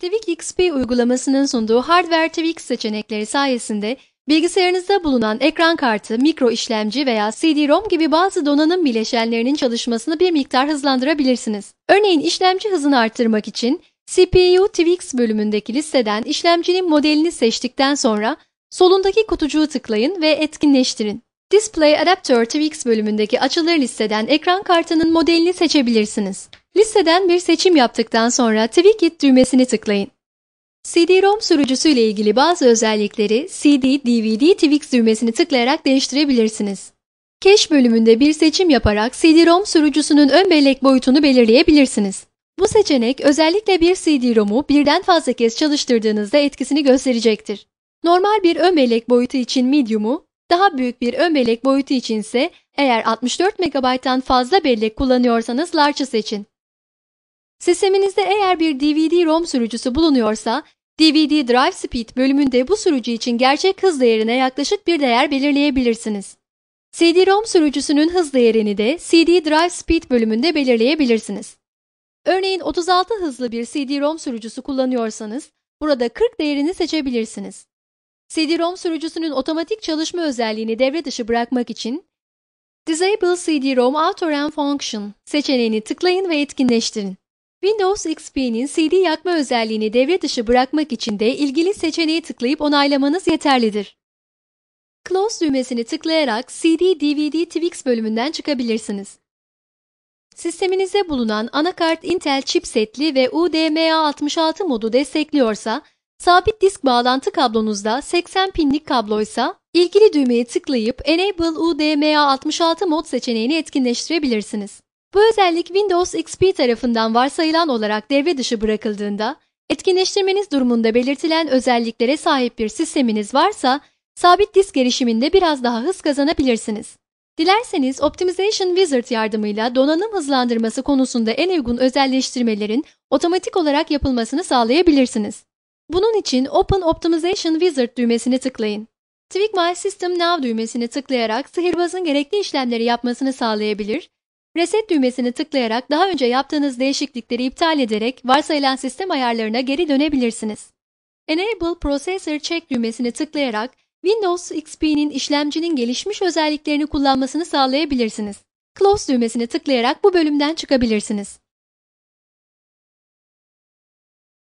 Tvik XP uygulamasının sunduğu hardware Tvik seçenekleri sayesinde bilgisayarınızda bulunan ekran kartı, mikro işlemci veya CD-ROM gibi bazı donanım bileşenlerinin çalışmasını bir miktar hızlandırabilirsiniz. Örneğin işlemci hızını arttırmak için CPU Twix bölümündeki listeden işlemcinin modelini seçtikten sonra solundaki kutucuğu tıklayın ve etkinleştirin. Display Adapter Twix bölümündeki açılır listeden ekran kartının modelini seçebilirsiniz. Listeden bir seçim yaptıktan sonra Tweak It düğmesini tıklayın. CD-ROM sürücüsüyle ilgili bazı özellikleri CD, DVD, Tweak düğmesini tıklayarak değiştirebilirsiniz. Cache bölümünde bir seçim yaparak CD-ROM sürücüsünün ön bellek boyutunu belirleyebilirsiniz. Bu seçenek özellikle bir CD-ROM'u birden fazla kez çalıştırdığınızda etkisini gösterecektir. Normal bir ön bellek boyutu için medium'u, daha büyük bir ön bellek boyutu için ise eğer 64 MB'dan fazla bellek kullanıyorsanız large'ı seçin. Sisteminizde eğer bir DVD-ROM sürücüsü bulunuyorsa, DVD Drive Speed bölümünde bu sürücü için gerçek hız değerine yaklaşık bir değer belirleyebilirsiniz. CD-ROM sürücüsünün hız değerini de CD Drive Speed bölümünde belirleyebilirsiniz. Örneğin 36 hızlı bir CD-ROM sürücüsü kullanıyorsanız, burada 40 değerini seçebilirsiniz. CD-ROM sürücüsünün otomatik çalışma özelliğini devre dışı bırakmak için Disable CD-ROM Auto Autorun Function seçeneğini tıklayın ve etkinleştirin. Windows XP'nin CD yakma özelliğini devre dışı bırakmak için de ilgili seçeneği tıklayıp onaylamanız yeterlidir. Close düğmesini tıklayarak CD-DVD Twix bölümünden çıkabilirsiniz. Sisteminizde bulunan anakart Intel chipsetli ve UDMA66 modu destekliyorsa, sabit disk bağlantı kablonuzda 80 pinlik kabloysa, ilgili düğmeye tıklayıp Enable UDMA66 mod seçeneğini etkinleştirebilirsiniz. Bu özellik Windows XP tarafından varsayılan olarak devre dışı bırakıldığında, etkinleştirmeniz durumunda belirtilen özelliklere sahip bir sisteminiz varsa, sabit disk erişiminde biraz daha hız kazanabilirsiniz. Dilerseniz Optimization Wizard yardımıyla donanım hızlandırması konusunda en uygun özelleştirmelerin otomatik olarak yapılmasını sağlayabilirsiniz. Bunun için Open Optimization Wizard düğmesini tıklayın. Tweak My System Now düğmesini tıklayarak sihirbazın gerekli işlemleri yapmasını sağlayabilir Reset düğmesini tıklayarak daha önce yaptığınız değişiklikleri iptal ederek varsayılan sistem ayarlarına geri dönebilirsiniz. Enable Processor Check düğmesini tıklayarak Windows XP'nin işlemcinin gelişmiş özelliklerini kullanmasını sağlayabilirsiniz. Close düğmesini tıklayarak bu bölümden çıkabilirsiniz.